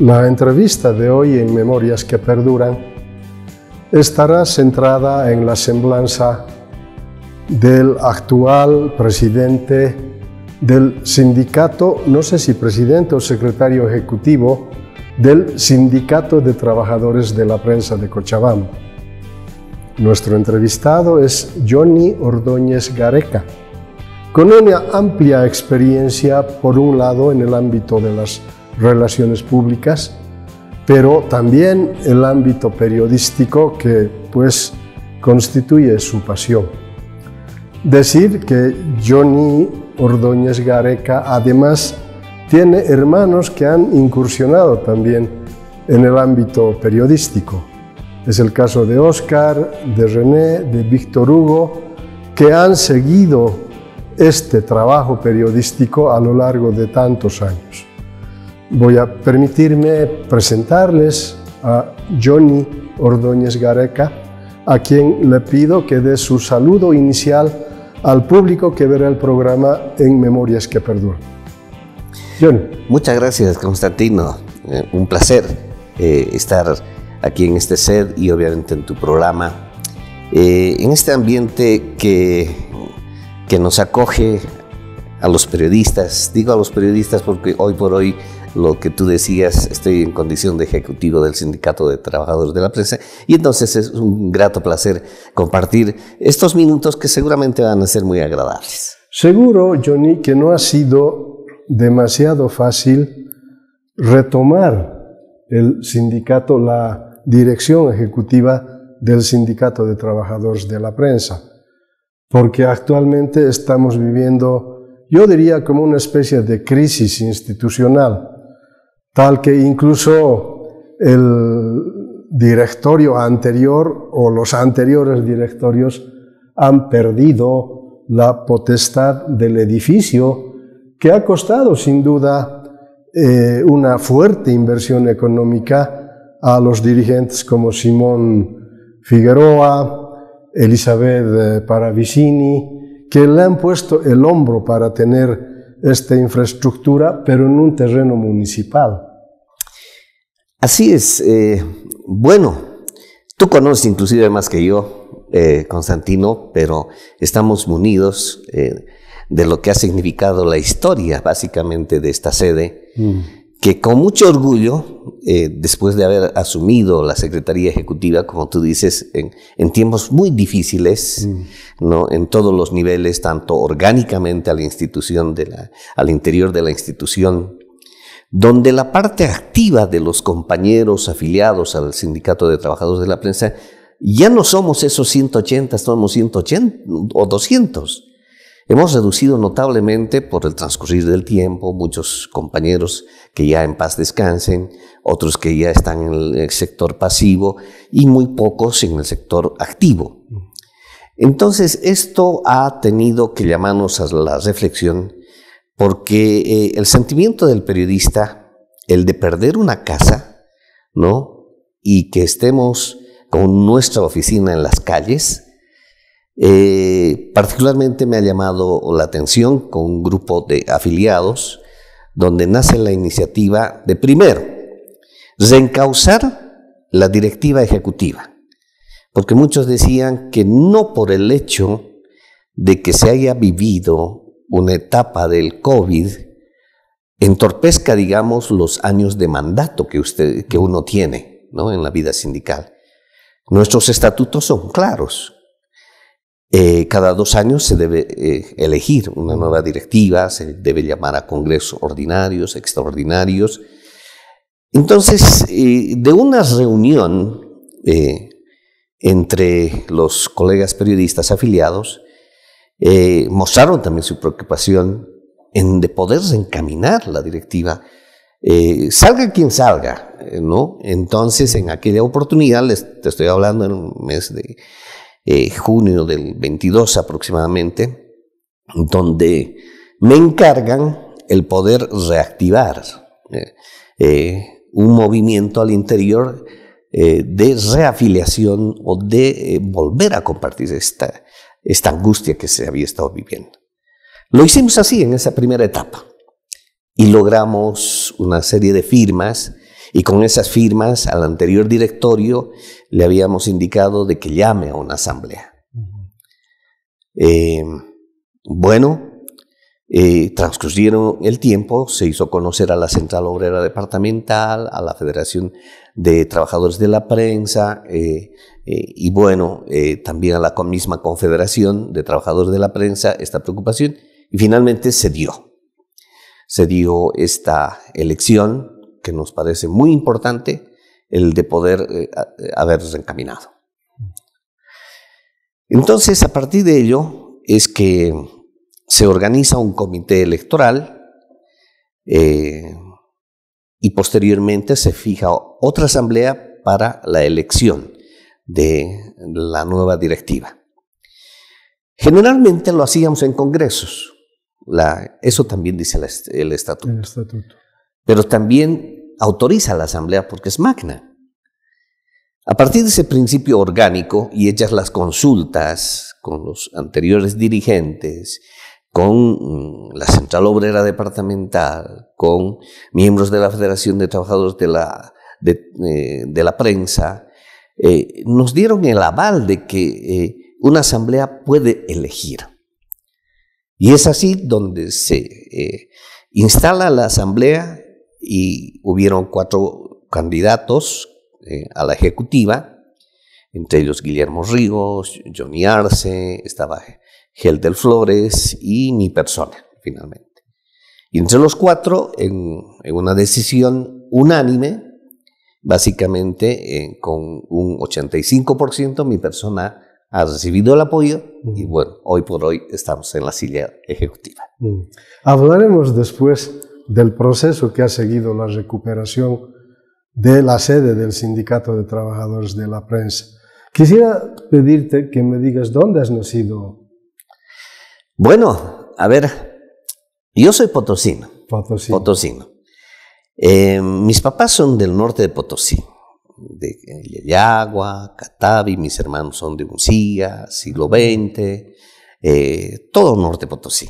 La entrevista de hoy en Memorias que Perduran estará centrada en la semblanza del actual presidente del sindicato, no sé si presidente o secretario ejecutivo, del Sindicato de Trabajadores de la Prensa de Cochabamba. Nuestro entrevistado es Johnny Ordóñez Gareca, con una amplia experiencia, por un lado, en el ámbito de las relaciones públicas, pero también el ámbito periodístico que pues constituye su pasión. Decir que Johnny Ordóñez Gareca además tiene hermanos que han incursionado también en el ámbito periodístico. Es el caso de Oscar, de René, de Víctor Hugo, que han seguido este trabajo periodístico a lo largo de tantos años. Voy a permitirme presentarles a Johnny Ordóñez Gareca, a quien le pido que dé su saludo inicial al público que verá el programa en Memorias que Perduran. Johnny. Muchas gracias, Constantino. Eh, un placer eh, estar aquí en este set y obviamente en tu programa. Eh, en este ambiente que, que nos acoge a los periodistas, digo a los periodistas porque hoy por hoy lo que tú decías, estoy en condición de ejecutivo del Sindicato de Trabajadores de la Prensa y entonces es un grato placer compartir estos minutos que seguramente van a ser muy agradables. Seguro, Johnny, que no ha sido demasiado fácil retomar el sindicato, la dirección ejecutiva del Sindicato de Trabajadores de la Prensa, porque actualmente estamos viviendo, yo diría, como una especie de crisis institucional tal que incluso el directorio anterior o los anteriores directorios han perdido la potestad del edificio, que ha costado sin duda eh, una fuerte inversión económica a los dirigentes como Simón Figueroa, Elizabeth eh, Paravicini, que le han puesto el hombro para tener esta infraestructura, pero en un terreno municipal. Así es. Eh, bueno, tú conoces inclusive más que yo, eh, Constantino, pero estamos unidos eh, de lo que ha significado la historia básicamente de esta sede, mm. que con mucho orgullo, eh, después de haber asumido la Secretaría Ejecutiva, como tú dices, en, en tiempos muy difíciles, mm. ¿no? en todos los niveles, tanto orgánicamente a la institución, de la, al interior de la institución, donde la parte activa de los compañeros afiliados al Sindicato de Trabajadores de la Prensa ya no somos esos 180, somos 180 o 200. Hemos reducido notablemente por el transcurrir del tiempo muchos compañeros que ya en paz descansen, otros que ya están en el sector pasivo y muy pocos en el sector activo. Mm. Entonces esto ha tenido que llamarnos a la reflexión porque eh, el sentimiento del periodista, el de perder una casa, ¿no? Y que estemos con nuestra oficina en las calles, eh, particularmente me ha llamado la atención con un grupo de afiliados, donde nace la iniciativa de primero, reencauzar la directiva ejecutiva, porque muchos decían que no por el hecho de que se haya vivido una etapa del COVID entorpezca, digamos, los años de mandato que, usted, que uno tiene ¿no? en la vida sindical. Nuestros estatutos son claros. Eh, cada dos años se debe eh, elegir una nueva directiva, se debe llamar a congresos ordinarios, extraordinarios. Entonces, eh, de una reunión entre los colegas periodistas afiliados, eh, mostraron también su preocupación en de poderse encaminar la directiva. Eh, salga quien salga, eh, ¿no? Entonces, en aquella oportunidad, les, te estoy hablando en un mes de junio del 22 aproximadamente, donde me encargan el poder reactivar un movimiento al interior de reafiliación o de volver a compartir esta, esta angustia que se había estado viviendo. Lo hicimos así en esa primera etapa y logramos una serie de firmas y con esas firmas al anterior directorio le habíamos indicado de que llame a una asamblea. Eh, bueno, eh, transcurrieron el tiempo, se hizo conocer a la Central Obrera Departamental, a la Federación de Trabajadores de la Prensa eh, eh, y bueno, también a la misma Confederación de Trabajadores de la Prensa esta preocupación y finalmente se dio. Se dio esta elección que nos parece muy importante, el de poder haber encaminado. Entonces, a partir de ello es que se organiza un comité electoral eh, y posteriormente se fija otra asamblea para la elección de la nueva directiva. Generalmente lo hacíamos en congresos, eso también dice el, estatuto, pero también autoriza la asamblea porque es magna. A partir de ese principio orgánico y hechas las consultas con los anteriores dirigentes con mm, la Central Obrera Departamental, con miembros de la Federación de Trabajadores de la, de, eh, la Prensa, eh, nos dieron el aval de que eh, una asamblea puede elegir. Y es así donde se instala la asamblea y hubieron cuatro candidatos a la ejecutiva, entre ellos Guillermo Rigos, Johnny Arce, estaba Geltel Flores y mi persona, finalmente. Y entre los cuatro, en, una decisión unánime, básicamente eh, con un 85%, mi persona ha recibido el apoyo y bueno, hoy por hoy estamos en la silla ejecutiva. Hablaremos después del proceso que ha seguido la recuperación de la sede del Sindicato de Trabajadores de la Prensa. Quisiera pedirte que me digas dónde has nacido bueno, a ver, yo soy potosino. Potosí. Potosino. Eh, mis papás son del norte de Potosí, de Yayagua, Catavi, mis hermanos son de Uncía, siglo XX, eh, todo norte de Potosí.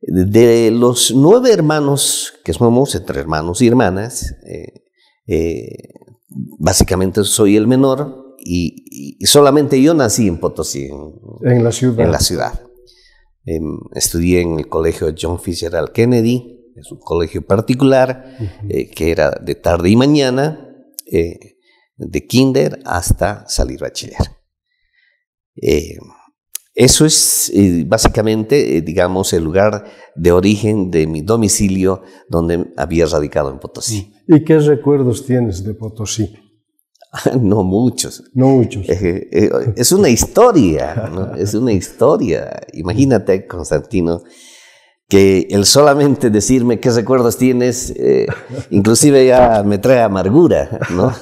De los nueve hermanos que somos, entre hermanos y hermanas, eh, básicamente soy el menor y, solamente yo nací en Potosí. en la ciudad. En la ciudad. Em, estudié en el colegio John Fitzgerald Kennedy, es un colegio particular eh, que era de tarde y mañana, eh, de kinder hasta salir bachiller. Em, eso es eh, básicamente, digamos, el lugar de origen de mi domicilio donde había radicado en Potosí. ¿Y qué recuerdos tienes de Potosí? no muchos. No muchos. Eh, es una historia, ¿no? es una historia. Imagínate, Constantino, que el solamente decirme qué recuerdos tienes, eh, inclusive ya me trae amargura, ¿no?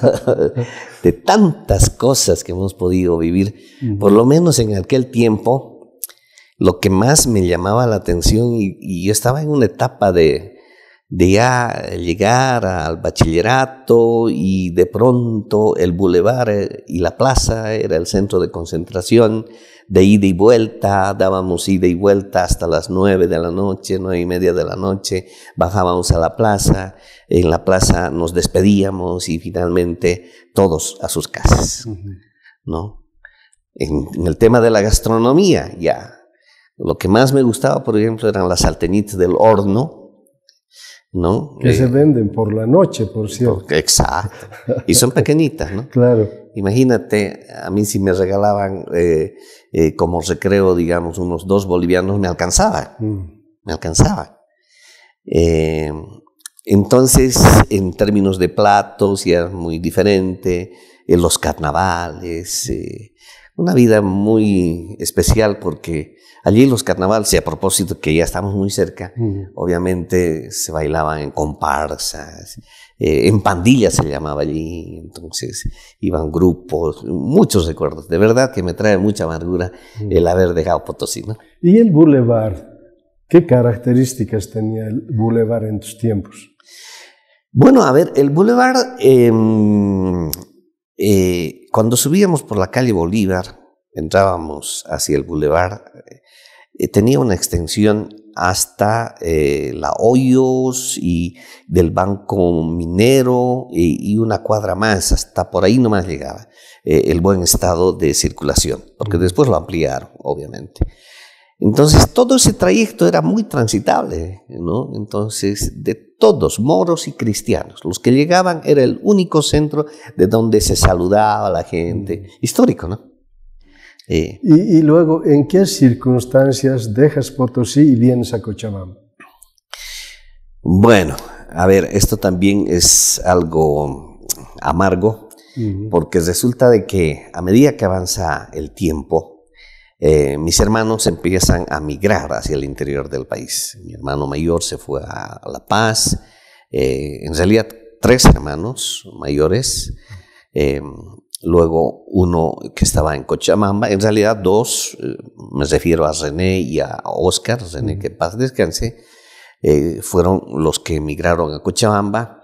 de tantas cosas que hemos podido vivir. Por lo menos en aquel tiempo, lo que más me llamaba la atención, y yo estaba en una etapa de, de ya llegar al bachillerato y de pronto el bulevar eh, y la plaza era el centro de concentración, de ida y vuelta, dábamos ida y vuelta hasta las nueve de la noche, nueve y media de la noche, bajábamos a la plaza, en la plaza nos despedíamos y finalmente todos a sus casas, ¿no? En, el tema de la gastronomía, ya. Lo que más me gustaba, por ejemplo, eran las salteñitas del horno, que eh, se venden por la noche, por cierto. exacto. Y son pequeñitas, ¿no? claro. Imagínate, a mí si me regalaban eh, eh, como recreo, digamos, unos dos bolivianos, me alcanzaba. Mm. Me alcanzaba. entonces, en términos de platos, ya muy diferente. los carnavales, una vida muy especial porque Allí los carnavales, y a propósito que ya estamos muy cerca, obviamente se bailaban en comparsas, eh, en pandillas se llamaba allí, entonces iban grupos, muchos recuerdos. De verdad que me trae mucha amargura el haber dejado Potosí. ¿Y el boulevard? ¿Qué características tenía el boulevard en tus tiempos? Bueno, a ver, el boulevard... Em, eh, cuando subíamos por la calle Bolívar, entrábamos hacia el boulevard... Eh, tenía una extensión hasta eh, la Hoyos y del Banco Minero y, una cuadra más, hasta por ahí nomás llegaba eh, el buen estado de circulación, porque después lo ampliaron, obviamente. Entonces todo ese trayecto era muy transitable, ¿no? Entonces de todos, moros y cristianos, los que llegaban era el único centro de donde se saludaba la gente, histórico, ¿no? Y, luego, ¿en qué circunstancias dejas Potosí y vienes a Cochabamba? Bueno, a ver, esto también es algo amargo, porque resulta de que a medida que avanza el tiempo, eh, mis hermanos empiezan a migrar hacia el interior del país. Mi hermano mayor se fue a La Paz, eh, en realidad tres hermanos mayores, luego uno que estaba en Cochabamba, en realidad dos, eh, me refiero a René y a Oscar, René que paz descanse, eh, fueron los que emigraron a Cochabamba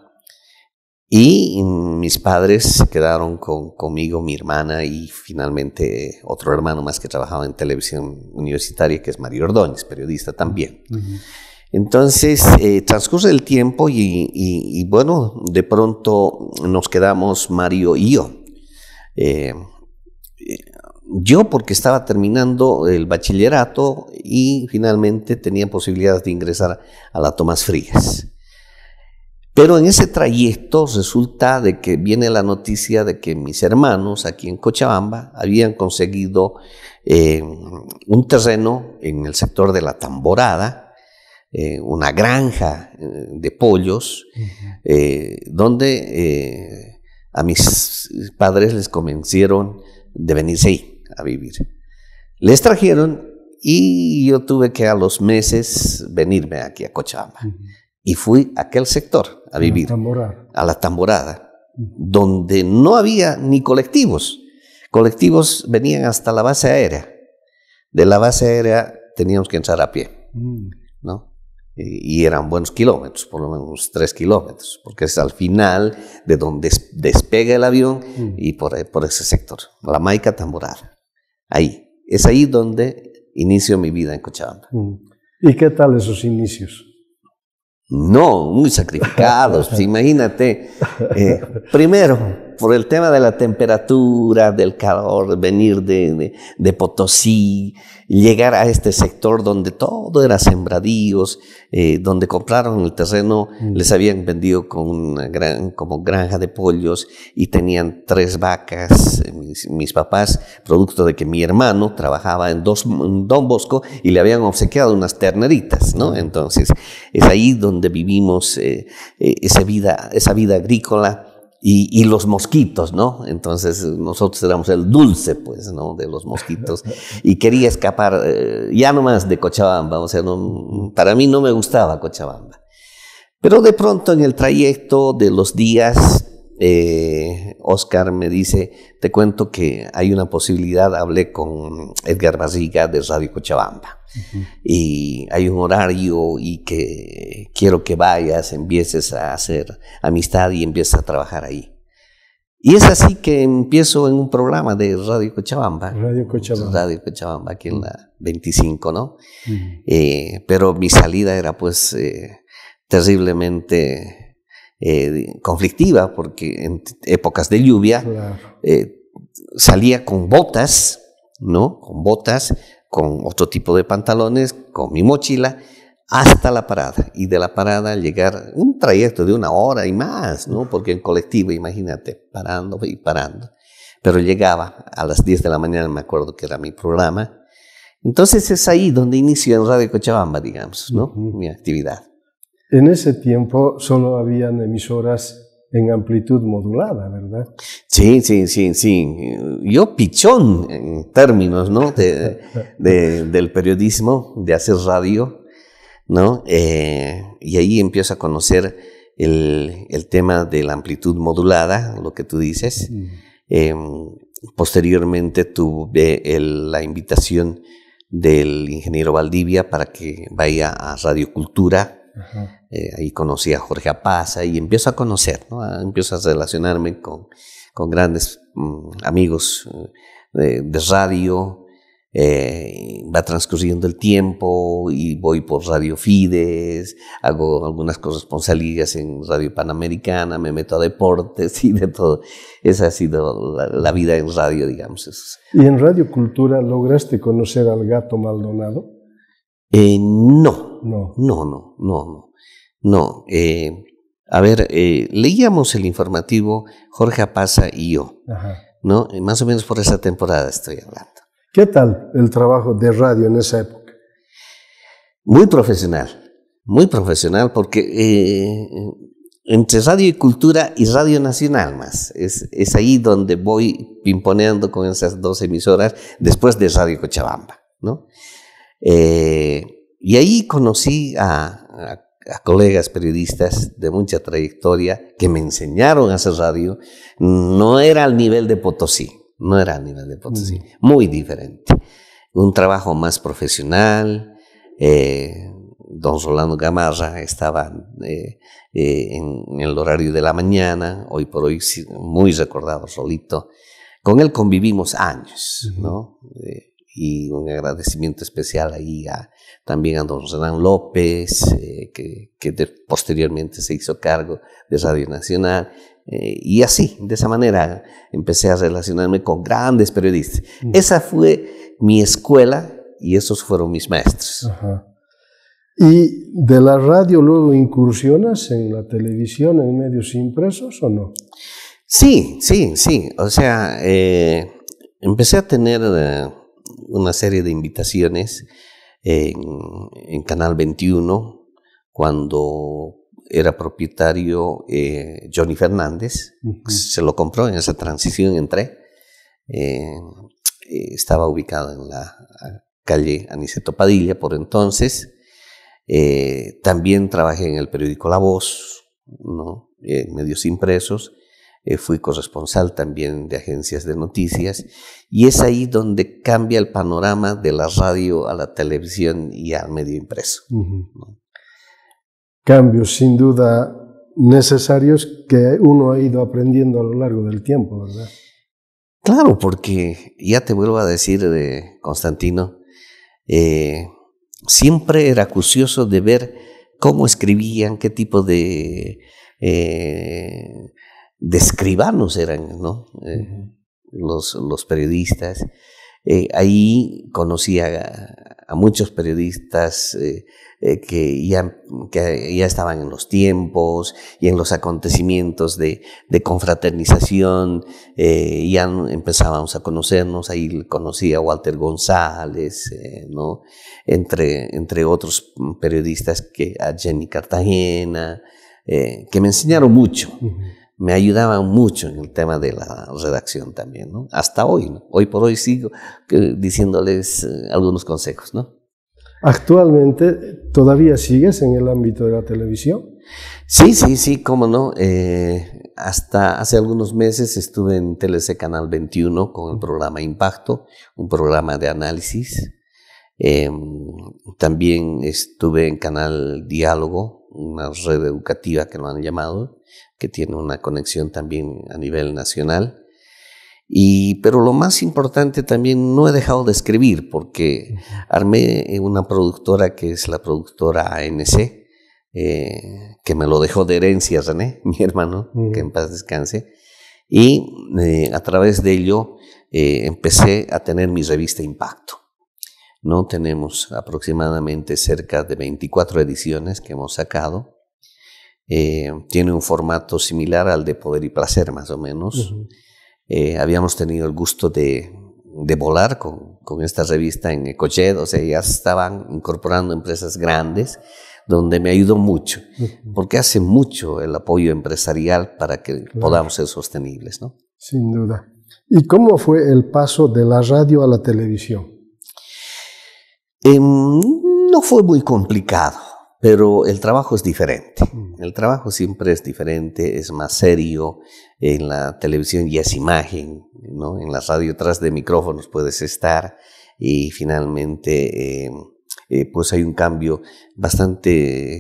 y mis padres se quedaron conmigo, mi hermana y finalmente otro hermano más que trabajaba en televisión universitaria, que es Mario Ordóñez, periodista también. Entonces, eh, transcurre el tiempo y, bueno, de pronto nos quedamos Mario y yo. Eh, yo porque estaba terminando el bachillerato y finalmente tenía posibilidades de ingresar a la Tomás Frías. Pero en ese trayecto resulta de que viene la noticia de que mis hermanos aquí en Cochabamba habían conseguido eh, un terreno en el sector de la Tamborada, eh, una granja de pollos, donde a mis padres les convencieron de venirse ahí a vivir. Les trajeron y yo tuve que a los meses venirme aquí a Cochabamba. Y fui a aquel sector a vivir. La a la tamborada. donde no había ni colectivos. Colectivos venían hasta la base aérea. De la base aérea teníamos que entrar a pie. ¿no? y eran buenos kilómetros, por lo menos tres kilómetros, porque es al final de donde despega el avión mm. y por, ese sector, la Maica Tamborada. Ahí, es ahí donde inicio mi vida en Cochabamba. Mm. ¿Y qué tal esos inicios? No, muy sacrificados, imagínate. Eh, primero, por el tema de la temperatura, del calor, venir de, de, Potosí, llegar a este sector donde todo era sembradíos, eh, donde compraron el terreno, mm. les habían vendido con una gran, como granja de pollos y tenían tres vacas, eh, mis, papás, producto de que mi hermano trabajaba en, dos, Don Bosco y le habían obsequiado unas terneritas, ¿no? Mm. Entonces, es ahí donde vivimos eh, esa, vida, esa vida agrícola y, los mosquitos, ¿no? Entonces nosotros éramos el dulce, pues, ¿no? De los mosquitos. Y quería escapar eh, ya nomás de Cochabamba, o sea, para mí no me gustaba Cochabamba. Pero de pronto en el trayecto de los días eh, Oscar me dice, te cuento que hay una posibilidad, hablé con Edgar Basiga de Radio Cochabamba y hay un horario y que quiero que vayas, empieces a hacer amistad y empieces a trabajar ahí. Y es así que empiezo en un programa de Radio Cochabamba. Radio Cochabamba. Radio aquí en la 25, ¿no? Eh, pero mi salida era pues eh, terriblemente eh, conflictiva, porque en épocas de lluvia eh, salía con botas, ¿no? Con botas, con otro tipo de pantalones, con mi mochila, hasta la parada. Y de la parada llegar un trayecto de una hora y más, ¿no? Porque en colectivo, imagínate, parando y parando. Pero llegaba a las 10 de la mañana, me acuerdo que era mi programa. Entonces es ahí donde inició en Radio Cochabamba, digamos, ¿no? Mi actividad. En ese tiempo solo habían emisoras en amplitud modulada, ¿verdad? Sí, sí, sí, sí. Yo pichón en términos, ¿no? De, del periodismo, de hacer radio, ¿no? Eh, y ahí empiezo a conocer el, tema de la amplitud modulada, lo que tú dices. Mm. Eh, posteriormente tuve la invitación del ingeniero Valdivia para que vaya a Radio Cultura eh, ahí conocí a Jorge Apaza y empiezo a conocer, ah, empiezo a relacionarme con, con grandes mm, amigos eh, de, radio. Eh, va transcurriendo el tiempo y voy por Radio Fides, hago algunas corresponsalías en Radio Panamericana, me meto a deportes y de todo. Esa ha sido la, vida en radio, digamos. ¿Y en Radio Cultura lograste conocer al gato Maldonado? Eh, no, no. No, no, no, no. Eh, a ver, eh, leíamos el informativo Jorge Apaza y yo, ¿no? más o menos por esa temporada estoy hablando. ¿Qué tal el trabajo de radio en esa época? Muy profesional, muy profesional, porque eh, entre Radio y Cultura y Radio Nacional más, es, ahí donde voy pimponeando con esas dos emisoras después de Radio Cochabamba, ¿no? y ahí conocí a, colegas periodistas de mucha trayectoria que me enseñaron a hacer radio. No era al nivel de Potosí, no era al nivel de Potosí, mm. muy diferente. Un trabajo más profesional. Eh, don Rolando Gamarra estaba eh, eh, en, el horario de la mañana, hoy por hoy muy recordado solito. Con él convivimos años, ¿no? y un agradecimiento especial ahí a, también a don Hernán López, eh, que, posteriormente se hizo cargo de Radio Nacional. Eh, y así, de esa manera, empecé a relacionarme con grandes periodistas. Mm. Esa fue mi escuela y esos fueron mis maestros. ¿Y de la radio luego incursionas en la televisión, en medios impresos o no? Sí, sí, sí. O sea, eh, empecé a tener una serie de invitaciones en, Canal 21 cuando era propietario eh, Johnny Fernández, se lo compró en esa transición, entré, eh, estaba ubicado en la calle Aniceto Padilla por entonces, eh, también trabajé en el periódico La Voz, en medios impresos, eh, fui corresponsal también de agencias de noticias, y es ahí donde cambia el panorama de la radio a la televisión y al medio impreso. Cambios sin duda necesarios que uno ha ido aprendiendo a lo largo del tiempo, ¿verdad? Claro, porque ya te vuelvo a decir, Constantino, eh, siempre era curioso de ver cómo escribían, qué tipo de eh, de eran, ¿no? Eh, los, periodistas. Eh, ahí conocí a, muchos periodistas eh, que, ya, que ya estaban en los tiempos y en los acontecimientos de, confraternización. ya empezábamos a conocernos. Ahí conocí a Walter González, ¿no? Entre, entre otros periodistas, que, a Jenny Cartagena, que me enseñaron mucho me ayudaban mucho en el tema de la redacción también, ¿no? Hasta hoy, ¿no? Hoy por hoy sigo eh, diciéndoles eh, algunos consejos, ¿no? Actualmente, ¿todavía sigues en el ámbito de la televisión? Sí, sí, sí, cómo no. Eh, hasta hace algunos meses estuve en TLC Canal 21 con el programa Impacto, un programa de análisis. Em, también estuve en Canal Diálogo, una red educativa que lo han llamado, que tiene una conexión también a nivel nacional. Y, pero lo más importante también no he dejado de escribir porque armé una productora que es la productora ANC, eh, que me lo dejó de herencia René, mi hermano, que en paz descanse. Y eh, a través de ello eh, empecé a tener mi revista Impacto. No tenemos aproximadamente cerca de 24 ediciones que hemos sacado eh, tiene un formato similar al de Poder y Placer, más o menos. Eh, habíamos tenido el gusto de, volar con, esta revista en Ecochet, o sea, ya estaban incorporando empresas grandes, donde me ayudó mucho, porque hace mucho el apoyo empresarial para que podamos ser sostenibles, ¿no? Sin duda. ¿Y cómo fue el paso de la radio a la televisión? Em, no fue muy complicado, pero el trabajo es diferente el trabajo siempre es diferente, es más serio, en la televisión ya es imagen, ¿no? en la radio atrás de micrófonos puedes estar y finalmente em, eh, pues hay un cambio bastante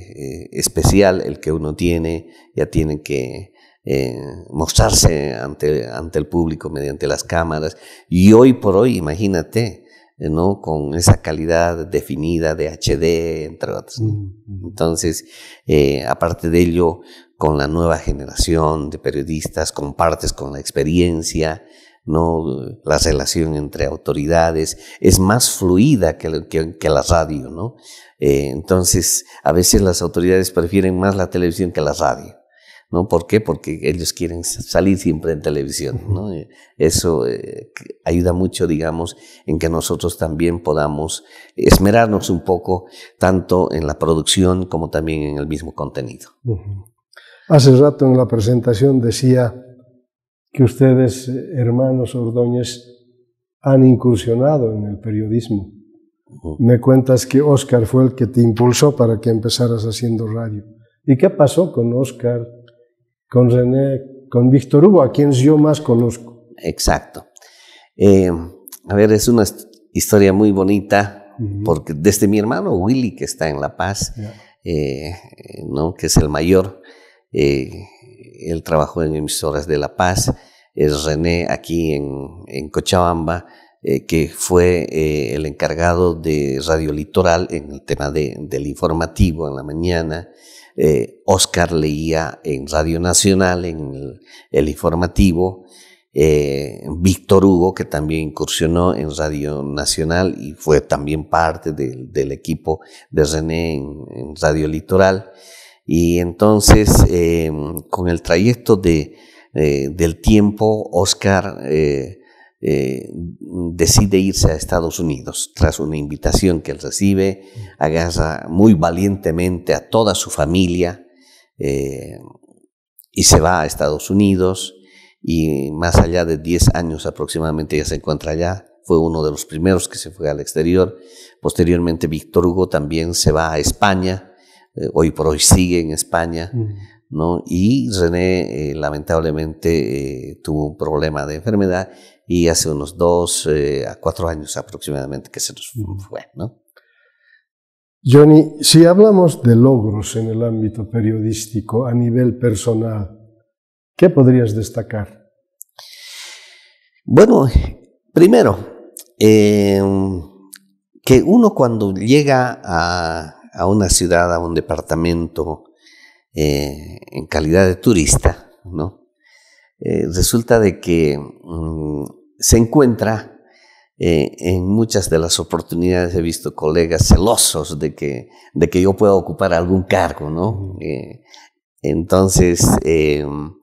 eh, especial el que uno tiene, ya tiene que eh, mostrarse ante, ante el público mediante las cámaras y hoy por hoy imagínate, eh, ¿no? Con esa calidad definida de HD, entre otros. Mm, mm. Entonces, eh, aparte de ello, con la nueva generación de periodistas, compartes con la experiencia, ¿no? La relación entre autoridades es más fluida que, la radio, ¿no? Eh, entonces, a veces las autoridades prefieren más la televisión que la radio. ¿Por qué? Porque ellos quieren salir siempre en televisión, Eso eh, ayuda mucho, digamos, en que nosotros también podamos esmerarnos un poco, tanto en la producción como también en el mismo contenido. Hace rato en la presentación decía que ustedes, eh, hermanos Ordóñez, han incursionado en el periodismo. Me cuentas que Oscar fue el que te impulsó para que empezaras haciendo radio. ¿Y qué pasó con Oscar? con René, con Víctor Hugo, a quien yo más conozco. Exacto. Eh, a ver, es una historia muy bonita, porque desde mi hermano Willy, que está en La Paz, eh, ¿no? que es el mayor, eh, él trabajó en emisoras de La Paz, es René aquí en, Cochabamba, que fue el encargado de Radio Litoral en el tema de, del informativo en la mañana. Eh, Oscar leía en Radio Nacional, en el, informativo, eh, Víctor Hugo, que también incursionó en Radio Nacional y fue también parte del equipo de René en, Radio Litoral. Y entonces, eh, con el trayecto de, del tiempo, Oscar eh, decide irse a Estados Unidos tras una invitación que él recibe, agarra muy valientemente a toda su familia eh, y se va a Estados Unidos y más allá de 10 años aproximadamente ya se encuentra allá, fue uno de los primeros que se fue al exterior, posteriormente Víctor Hugo también se va a España, eh, hoy por hoy sigue en España. ¿No? Y René lamentablemente tuvo un problema de enfermedad y hace unos dos eh, a cuatro años aproximadamente que se nos fue, ¿no? Johnny, si hablamos de logros en el ámbito periodístico a nivel personal, ¿qué podrías destacar? Bueno, primero, em, que uno cuando llega a, una ciudad, a un departamento, eh, en calidad de turista, ¿no? Eh, resulta de que mm, se encuentra eh, en muchas de las oportunidades he visto colegas celosos de que, de que yo pueda ocupar algún cargo, ¿no? Eh, entonces, em,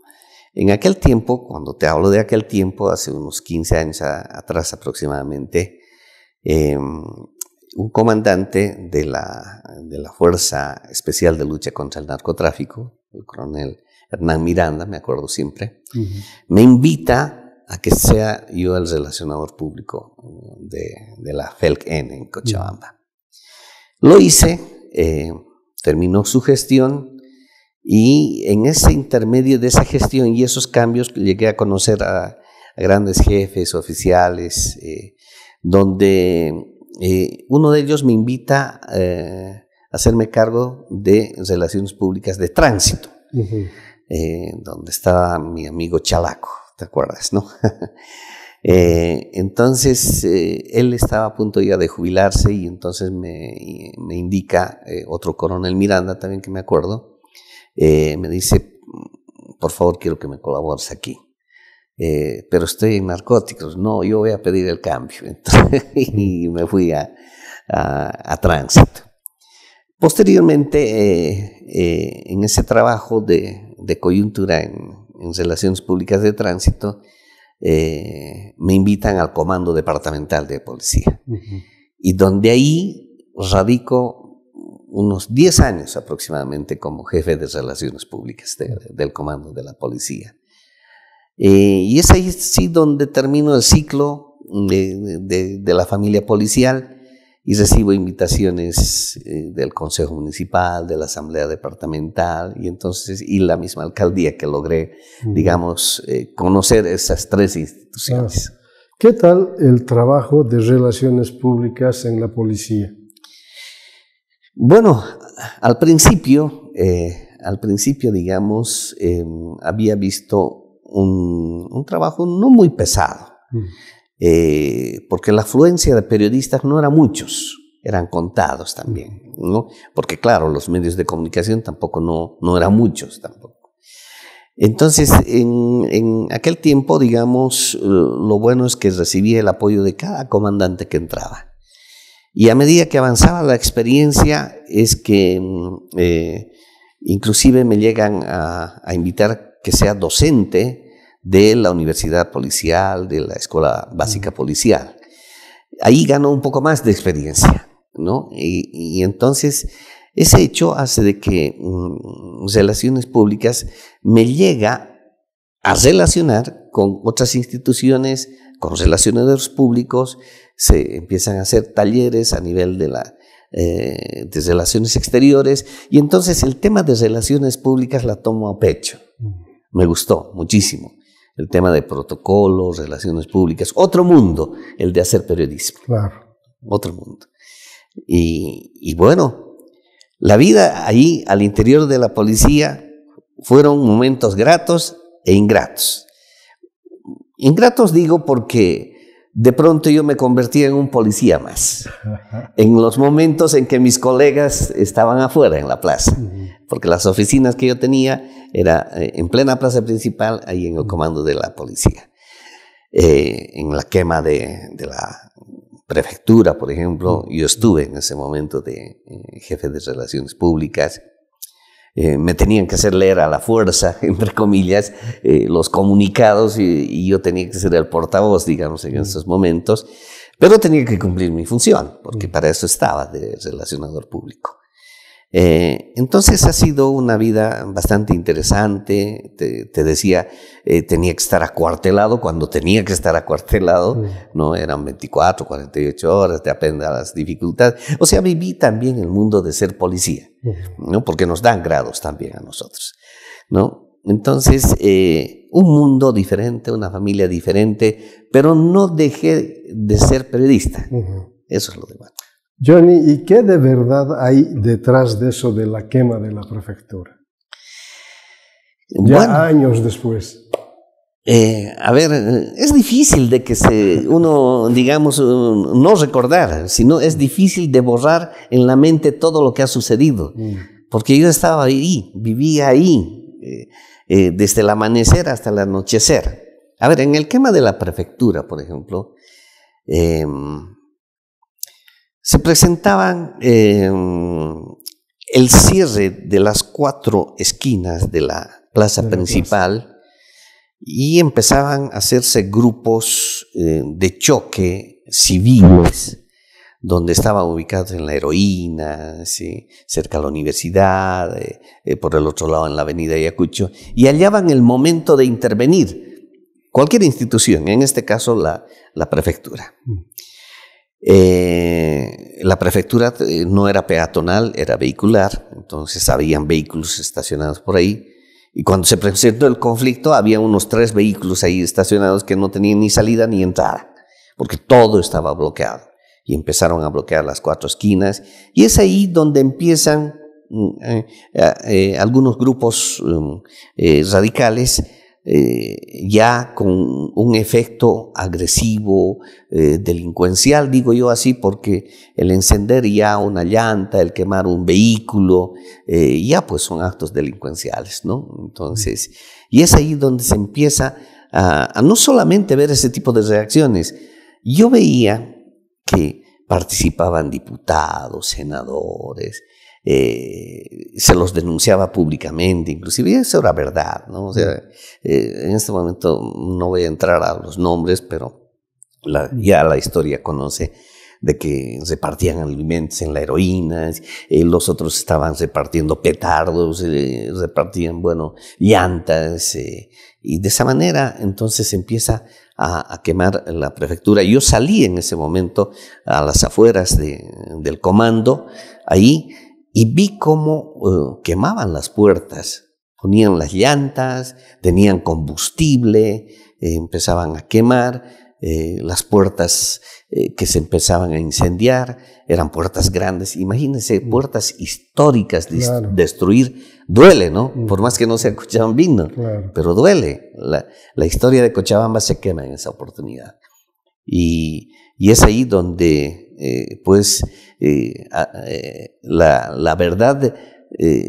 en aquel tiempo, cuando te hablo de aquel tiempo, hace unos 15 años atrás aproximadamente, em, un comandante de la, de la Fuerza Especial de Lucha contra el Narcotráfico, el coronel Hernán Miranda, me acuerdo siempre, me invita a que sea yo el relacionador público mm, de, la la n en Cochabamba. Lo hice, eh, terminó su gestión y en ese intermedio de esa gestión y esos cambios llegué a conocer a, grandes jefes, oficiales, eh, donde eh, uno de ellos me invita a hacerme cargo de relaciones públicas de tránsito. Eh, donde estaba mi amigo Chalaco, ¿te acuerdas, no? Eh, entonces, eh, él estaba a punto ya de jubilarse y entonces me, indica otro coronel Miranda, también que me acuerdo, me dice, por favor, quiero que me colabores aquí. pero estoy en narcóticos, no, yo voy a pedir el cambio. y me fui a, tránsito. Posteriormente, en ese trabajo de, de coyuntura en, Relaciones Públicas de Tránsito, eh, me invitan al Comando Departamental de Policía. Y donde ahí radico unos 10 años aproximadamente como jefe de Relaciones Públicas del Comando de la Policía. Eh, y es ahí sí donde termino el ciclo de la familia policial y recibo invitaciones eh, del Consejo Municipal, de la Asamblea Departamental y entonces y la misma alcaldía que logré, digamos, eh, conocer esas tres instituciones. ¿Qué tal el trabajo de relaciones públicas en la policía? Bueno, al principio, eh, al principio, digamos, em, había visto un, trabajo no muy pesado. Eh, porque la afluencia de periodistas no era muchos, eran contados también, ¿no? Porque claro, los medios de comunicación tampoco no, eran muchos tampoco. Entonces, en, aquel tiempo, digamos, eh, lo bueno es que recibía el apoyo de cada comandante que entraba. Y a medida que avanzaba la experiencia es que mm, eh, inclusive me llegan a, a invitar que sea docente de la Universidad Policial, de la Escuela Básica Policial. Ahí ganó un poco más de experiencia, Y, entonces ese hecho hace de que mm, Relaciones Públicas me llega a relacionar con otras instituciones, con relacionadores públicos, se empiezan a hacer talleres a nivel de, la, eh, de relaciones exteriores y entonces el tema de relaciones públicas la tomo a pecho. Me gustó muchísimo el tema de protocolos, relaciones públicas, otro mundo, el de hacer periodismo. Claro. Otro mundo. Y, bueno, la vida ahí al interior de la policía fueron momentos gratos e ingratos. Ingratos digo porque de pronto yo me convertía en un policía más, en los momentos en que mis colegas estaban afuera en la plaza, porque las oficinas que yo tenía era eh, en plena plaza principal, ahí en el comando de la policía, eh, en la quema de, la prefectura, por ejemplo, yo estuve en ese momento de eh, jefe de relaciones públicas, eh, me tenían que hacer leer a la fuerza, entre comillas, eh, los comunicados y, y, yo tenía que ser el portavoz, digamos, en esos momentos, pero tenía que cumplir mi función, porque para eso estaba de relacionador público. Eh, entonces ha sido una vida bastante interesante. Te, decía, eh, tenía que estar acuartelado cuando tenía que estar acuartelado, ¿no? Eran 24, 48 horas, te aprendas las dificultades. O sea, viví también el mundo de ser policía, ¿no? Porque nos dan grados también a nosotros, ¿no? Entonces, eh, un mundo diferente, una familia diferente, pero no dejé de ser periodista. Eso es lo demás. Johnny, ¿y qué de verdad hay detrás de eso de la quema de la prefectura? Ya años después. Eh, a ver, es difícil de que se, uno, digamos, no recordar, sino es difícil de borrar en la mente todo lo que ha sucedido. Mm. Porque yo estaba ahí, vivía ahí, eh, eh, desde el amanecer hasta el anochecer. A ver, en el quema de la prefectura, por ejemplo, em, se presentaban em, el cierre de las cuatro esquinas de la plaza principal y empezaban a hacerse grupos eh, de choque civiles donde estaban ubicados en la heroína, cerca de la universidad, eh, eh, por el otro lado en la avenida Ayacucho, y hallaban el momento de intervenir cualquier institución, en este caso la, la prefectura. Mm. Eh, la prefectura eh, no era peatonal, era vehicular, entonces habían vehículos estacionados por ahí. Y cuando se presentó el conflicto, había unos tres vehículos ahí estacionados que no tenían ni salida ni entrada, porque todo estaba bloqueado. Y empezaron a bloquear las cuatro esquinas. Y es ahí donde empiezan mm, eh, algunos grupos mm, radicales eh, ya con un efecto agresivo, eh, delincuencial, digo yo así, porque el encender ya una llanta, el quemar un vehículo, eh, ya pues son actos delincuenciales, ¿no? Entonces, y es ahí donde se empieza a, a no solamente ver ese tipo de reacciones, yo veía que participaban diputados, senadores, eh, se los denunciaba públicamente, inclusive eso era verdad, ¿no? O sea, eh, en este momento no voy a entrar a los nombres, pero ya la historia conoce de que repartían alimentos en la heroína, eh, los otros estaban repartiendo petardos, repartían, bueno, llantas, y de esa manera entonces empieza a, quemar la prefectura. Yo salí en ese momento a las afueras del comando, ahí y vi cómo eh, quemaban las puertas, ponían las llantas, tenían combustible, eh, empezaban a quemar, eh, las puertas que se empezaban a incendiar, eran puertas grandes, imagínense, mm. puertas históricas, destruir, duele, ¿no? Mm. Por más que no sea escuchaban pero duele, la, historia de Cochabamba se quema en esa oportunidad. y es ahí donde eh, pues eh, eh, la, verdad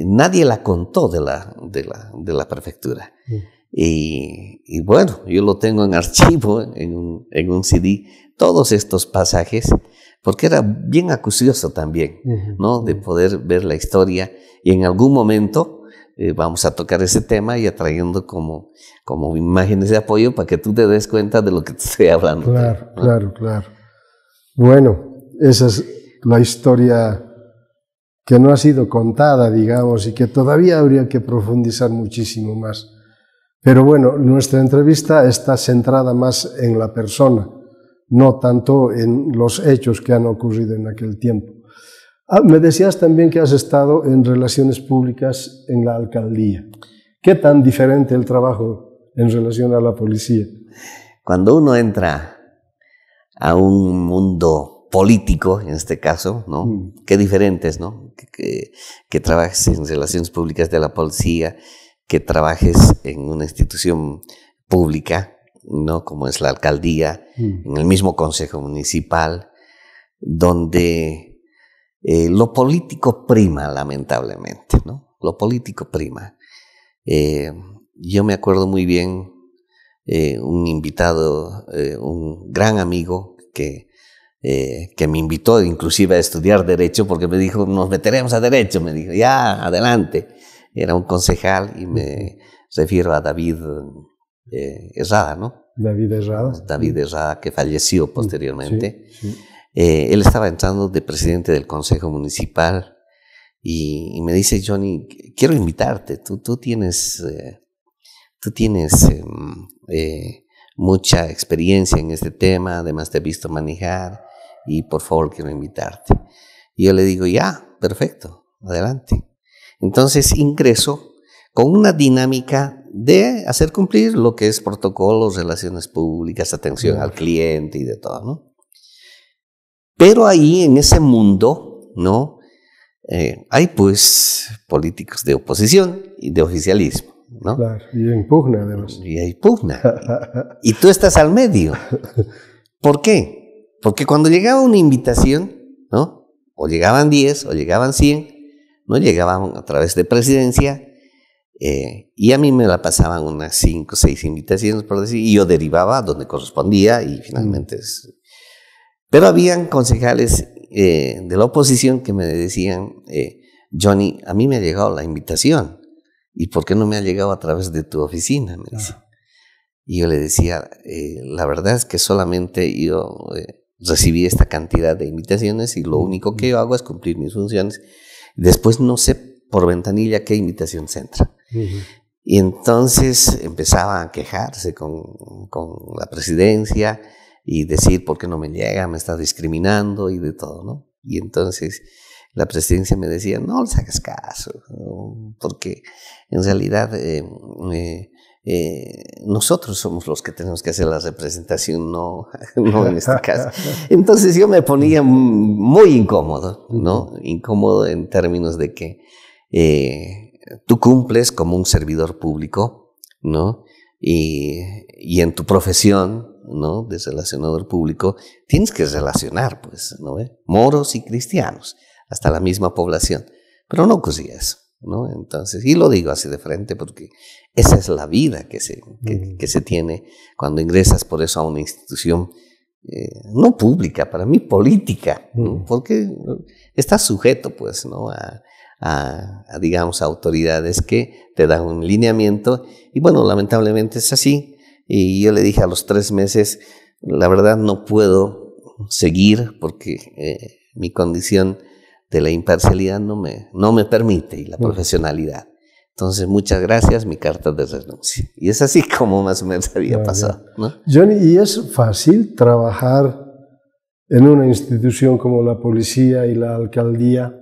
nadie la contó de la, de la, de la prefectura. Mm. Y, bueno, yo lo tengo en archivo, en un, en un CD, todos estos pasajes, porque era bien acucioso también, ¿no? De poder ver la historia y en algún momento vamos a tocar ese tema y atrayendo como, como imágenes de apoyo para que tú te des cuenta de lo que te estoy hablando. Claro, claro, claro. Bueno, esa es la historia que no ha sido contada, digamos, y que todavía habría que profundizar muchísimo más. Pero bueno, nuestra entrevista está centrada más en la persona, no tanto en los hechos que han ocurrido en aquel tiempo. Ah, me decías también que has estado en relaciones públicas en la alcaldía. ¿Qué tan diferente el trabajo en relación a la policía? Cuando uno entra a un mundo político, en este caso, ¿no? Mm. Qué diferentes, ¿no? Que, trabajes en relaciones públicas de la policía, que trabajes en una institución pública, ¿no? Como es la alcaldía, mm. en el mismo consejo municipal, donde eh, lo político prima, lamentablemente, ¿no? Lo político prima. Eh, yo me acuerdo muy bien eh, un invitado, un gran amigo que eh, que me invitó inclusive a estudiar derecho porque me dijo, nos meteremos a derecho, me dijo, ya, adelante. Era un concejal y me refiero a David eh, Herrada, ¿no? David Herrada. David Herrada, que falleció posteriormente. Eh, él estaba entrando de presidente del Consejo Municipal y, me dice, Johnny, quiero invitarte, tú, tú tienes, tú tienes em, mucha experiencia en este tema, además te he visto manejar, y por favor quiero invitarte. Y yo le digo, ya, perfecto, adelante. Entonces ingreso con una dinámica de hacer cumplir lo que es protocolos, relaciones públicas, atención al cliente y de todo, ¿no? Pero ahí, en ese mundo, ¿no? Eh, hay pues políticos de oposición y de oficialismo, ¿no? y en pugna Y hay pugna. y tú estás al medio. ¿Por qué? Porque cuando llegaba una invitación, ¿no? O llegaban 10 o llegaban 100, no llegaban a través de presidencia, eh, y a mí me la pasaban unas 5 o 6 invitaciones, por decir, y yo derivaba donde correspondía y finalmente... Mm. Pero habían concejales eh, de la oposición que me decían, eh, Johnny, a mí me ha llegado la invitación, ¿y por qué no me ha llegado a través de tu oficina? Y yo le decía, la verdad es que solamente yo recibí esta cantidad de invitaciones y lo único que hago es cumplir mis funciones. Después no sé por ventanilla qué invitación centra. Y entonces empezaba a quejarse con, la presidencia y decir por qué no me llega, me está discriminando y de todo, ¿no? Y entonces la presidencia me decía, no les hagas caso, porque en realidad eh, eh, eh, nosotros somos los que tenemos que hacer la representación, no, en este caso. Entonces yo me ponía muy incómodo, ¿no? Incómodo en términos de que eh, tú cumples como un servidor público, ¿no? Y, en tu profesión, ¿no? De relacionador público, tienes que relacionar, pues, ¿no? Moros y cristianos, hasta la misma población. Pero no cosías ¿no? Entonces, y lo digo así de frente porque esa es la vida mm. que se, tiene cuando ingresas por eso a una institución eh, no pública, para mí política, mm. porque estás sujeto, pues, ¿no? A, digamos, autoridades que te dan un lineamiento. Y bueno, lamentablemente es así. Y yo le dije a los tres meses, la verdad no puedo seguir porque eh, mi condición de la imparcialidad no me, no me permite y la mm. profesionalidad. Entonces, muchas gracias, mi carta de renuncia. Y es así como más o menos había pasado. Johnny, ¿y es fácil trabajar en una institución como la policía y la alcaldía,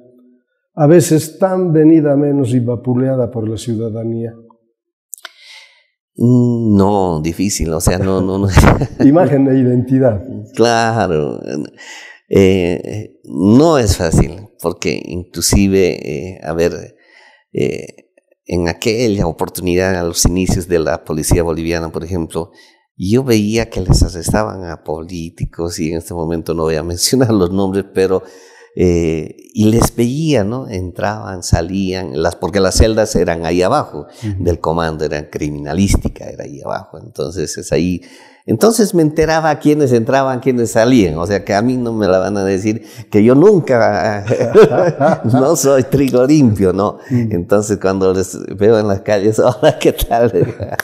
a veces tan venida menos y vapuleada por la ciudadanía? Mm, no, difícil, o sea, no, no, no. Imagen de identidad. Claro, eh, eh, no es fácil, porque inclusive, eh, a ver, en aquella oportunidad, a los inicios de la policía boliviana, por ejemplo, yo veía que les arrestaban a políticos, y en este momento no voy a mencionar los nombres, pero... Eh, y les veía, ¿no? Entraban, salían, las, porque las celdas eran ahí abajo del comando, eran criminalística, era ahí abajo. Entonces es ahí entonces me enteraba quiénes entraban, quiénes salían. O sea que a mí no me la van a decir que yo nunca, no soy trigo limpio, ¿no? Mm. Entonces cuando les veo en las calles, hola, ¿qué tal?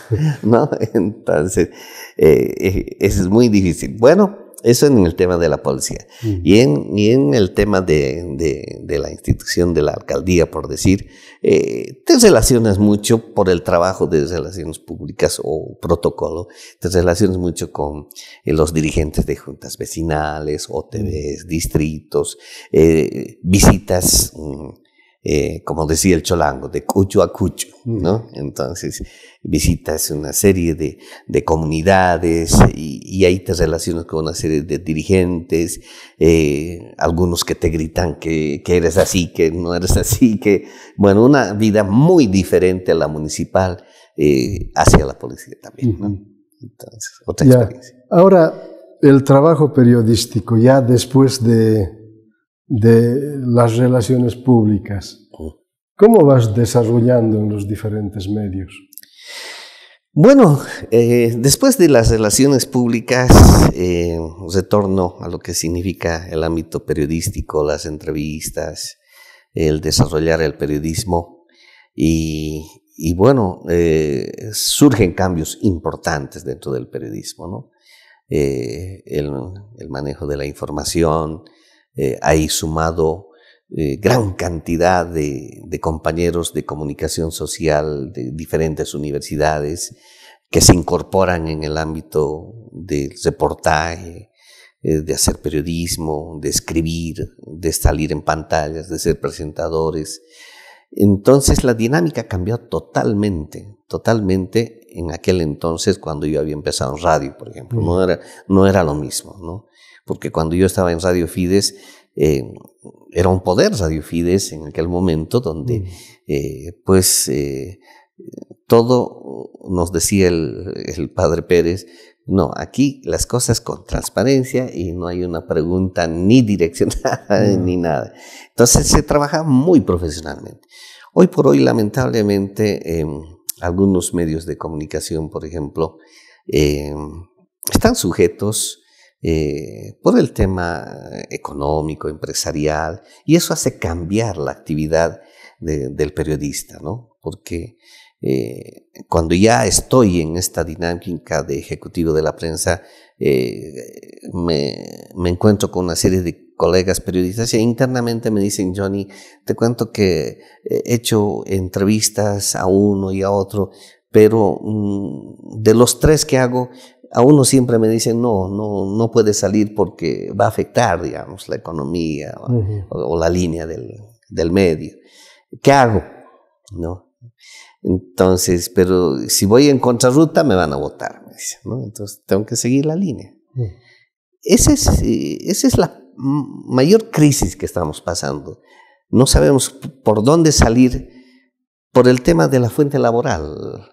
¿No? Entonces, eh, eh, eso es muy difícil. Bueno, eso en el tema de la policía. Mm. Y en, el tema de la institución de la alcaldía, por decir, eh, te relacionas mucho por el trabajo de relaciones públicas o protocolo, te relacionas mucho con eh, los dirigentes de juntas vecinales, OTBs, mm. distritos, eh, visitas. Mm, eh, como decía el cholango, de cucho a cucho, mm. ¿no? Entonces visitas una serie de, comunidades y, ahí te relacionas con una serie de dirigentes, eh, algunos que te gritan que, eres así, que no eres así, que, bueno, una vida muy diferente a la municipal eh, hacia la policía también, ¿no? Entonces, otra experiencia. Ahora, el trabajo periodístico, ya después de de las relaciones públicas. ¿Cómo vas desarrollando en los diferentes medios? Bueno, eh, después de las relaciones públicas, eh, retorno a lo que significa el ámbito periodístico, las entrevistas, el desarrollar el periodismo y, bueno, eh, surgen cambios importantes dentro del periodismo, ¿no? el, manejo de la información, eh, ahí sumado eh, gran cantidad de, compañeros de comunicación social de diferentes universidades que se incorporan en el ámbito del reportaje, eh, de hacer periodismo, de escribir, de salir en pantallas, de ser presentadores. Entonces la dinámica cambió totalmente, totalmente en aquel entonces cuando yo había empezado en radio, por ejemplo. Mm. No era, no era lo mismo, ¿no? porque cuando yo estaba en Radio Fides, eh, era un poder Radio Fides en aquel momento donde mm. eh, pues eh, todo nos decía el, padre Pérez, no, aquí las cosas con transparencia y no hay una pregunta ni direccionada mm. ni nada. Entonces se trabaja muy profesionalmente. Hoy por hoy, lamentablemente, em, algunos medios de comunicación, por ejemplo, em, están sujetos eh, por el tema económico, empresarial, y eso hace cambiar la actividad del periodista, ¿no? Porque eh, cuando ya estoy en esta dinámica de ejecutivo de la prensa, eh, me, encuentro con una serie de colegas periodistas Y internamente me dicen, Johnny, te cuento que he hecho entrevistas a uno y a otro, pero mm, de los tres que hago, a uno siempre me dicen, no, no, no puede salir porque va a afectar, digamos, la economía o, la línea del, del, medio. ¿Qué hago? ¿No? Entonces, pero si voy en contrarruta me van a votar, me dicen, ¿no? Entonces tengo que seguir la línea. es, eh, esa es la mayor crisis que estamos pasando. No sabemos por dónde salir por el tema de la fuente laboral,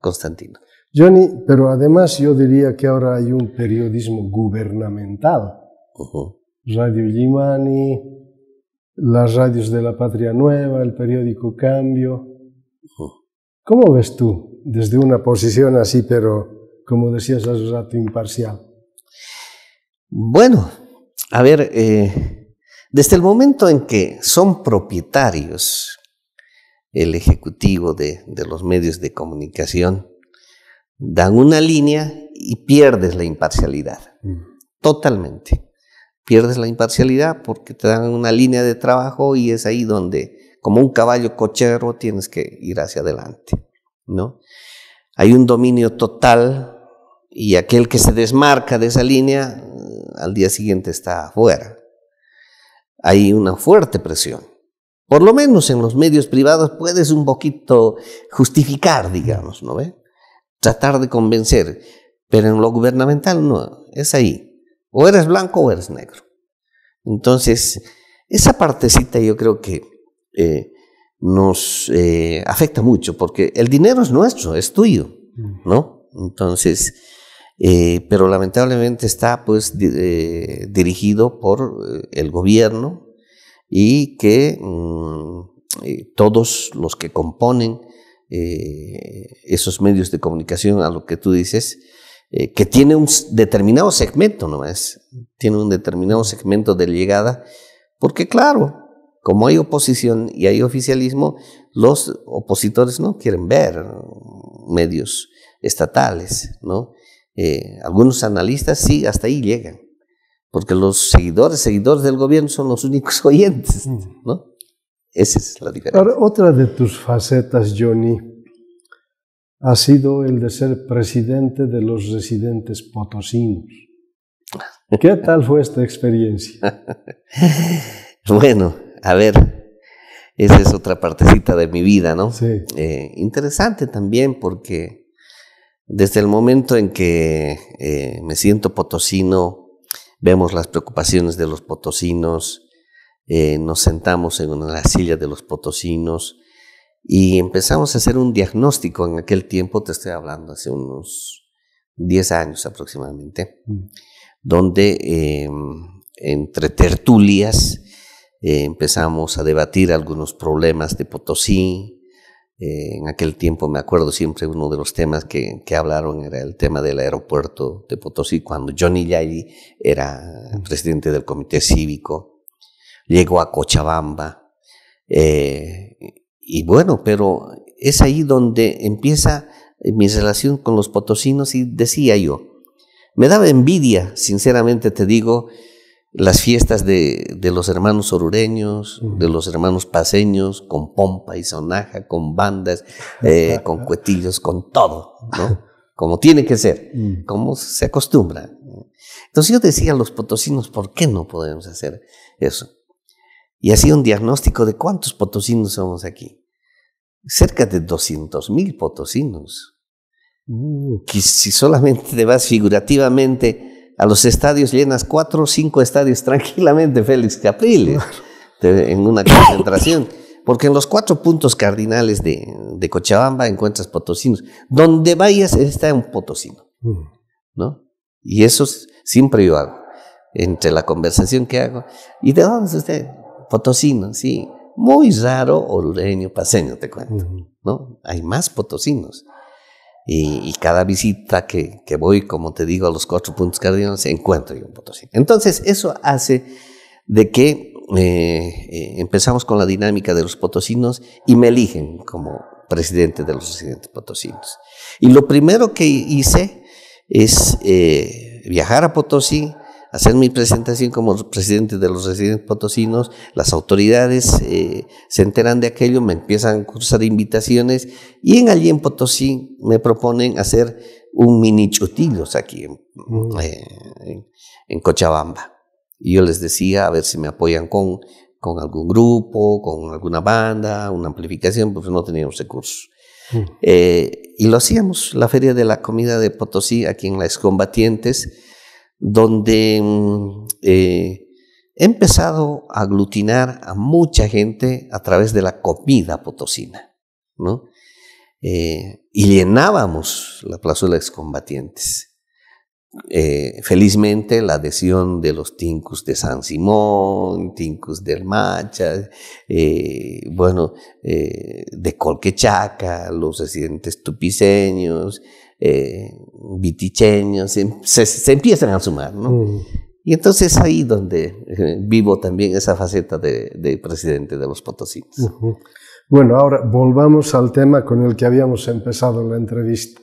Constantino. Johnny, pero además yo diría que ahora hay un periodismo gubernamental. Radio Gimani, las radios de la Patria Nueva, el periódico Cambio. ¿Cómo ves tú desde una posición así, pero como decías hace rato, imparcial? Bueno, a ver, eh, desde el momento en que son propietarios el ejecutivo de los medios de comunicación, dan una línea y pierdes la imparcialidad. Mm. Totalmente. Pierdes la imparcialidad porque te dan una línea de trabajo y es ahí donde, como un caballo cochero, tienes que ir hacia adelante. ¿no? Hay un dominio total y aquel que se desmarca de esa línea eh, al día siguiente está afuera. Hay una fuerte presión. Por lo menos en los medios privados puedes un poquito justificar, digamos, ¿no ve? tratar de convencer, pero en lo gubernamental no, es ahí. O eres blanco o eres negro. Entonces, esa partecita yo creo que eh, nos eh, afecta mucho, porque el dinero es nuestro, es tuyo, mm. ¿no? Entonces, eh, pero lamentablemente está pues dirigido por el gobierno y que mm, todos los que componen eh, esos medios de comunicación a lo que tú dices, eh, que tiene un determinado segmento ¿no es? tiene un determinado segmento de llegada, porque claro, como hay oposición y hay oficialismo, los opositores no quieren ver medios estatales, ¿no? Eh, algunos analistas sí, hasta ahí llegan, porque los seguidores, seguidores del gobierno son los únicos oyentes, ¿no? Esa es la diferencia. otra de tus facetas, Johnny, ha sido el de ser presidente de los residentes potosinos. ¿Qué tal fue esta experiencia? bueno, a ver, esa es otra partecita de mi vida, ¿no? Sí. Eh, interesante también porque desde el momento en que eh, me siento potosino, vemos las preocupaciones de los potosinos, eh, nos sentamos en una de las sillas de los potosinos y empezamos a hacer un diagnóstico. En aquel tiempo, te estoy hablando, hace unos 10 años aproximadamente, mm. donde eh, entre tertulias eh, empezamos a debatir algunos problemas de Potosí. en aquel tiempo me acuerdo siempre uno de los temas que, que hablaron era el tema del aeropuerto de Potosí, cuando Johnny Yay era mm. presidente del comité cívico llegó a Cochabamba. Eh, y bueno, pero es ahí donde empieza eh, mi relación con los potosinos y decía yo, me daba envidia, sinceramente te digo, las fiestas de, los hermanos orureños, de los hermanos paseños, con pompa y sonaja, con bandas, eh, con cuetillos, con todo, Como tiene que ser, mm. como se acostumbra. Entonces yo decía a los potosinos, ¿por qué no podemos hacer eso? y así un diagnóstico de cuántos potosinos somos aquí. Cerca de 200.000 mil potosinos. Mm. Que si solamente te vas figurativamente a los estadios, llenas cuatro o cinco estadios tranquilamente, Félix Capriles, en una concentración. Porque en los cuatro puntos cardinales de, de Cochabamba encuentras potosinos. Donde vayas está un potosino. Mm. ¿No? Y eso siempre yo hago. Entre la conversación que hago. ¿Y de dónde es usted? potosino, sí. Muy raro orureño, paseño, te cuento, ¿no? Hay más potosinos. Y, cada visita que, voy, como te digo, a los cuatro puntos cardinales, encuentro yo un potosino. Entonces, eso hace de que eh, eh, empezamos con la dinámica de los potosinos y me eligen como presidente de los residentes potosinos. Y lo primero que hice es eh, viajar a Potosí, hacer mi presentación como presidente de los residentes potosinos, las autoridades eh, se enteran de aquello, me empiezan a cursar invitaciones y en allí en Potosí me proponen hacer un mini chutillos aquí eh, en, Cochabamba. Y yo les decía, a ver si me apoyan con, con algún grupo, con alguna banda, una amplificación, porque no teníamos recursos. Eh, y lo hacíamos, la Feria de la Comida de Potosí, aquí en las Combatientes, donde mm, eh, he empezado a aglutinar a mucha gente a través de la comida potosina, ¿no? Eh, y llenábamos la plazuela de excombatientes. Eh, felizmente la adhesión de los tincus de San Simón, tincus del Macha, eh, bueno, de Colquechaca, los residentes tupiceños, eh, viticheños, em, se, empiezan a sumar, ¿no? Mm. Y entonces ahí donde eh, vivo también esa faceta de, presidente de los potosinos. Bueno, ahora volvamos al tema con el que habíamos empezado la entrevista,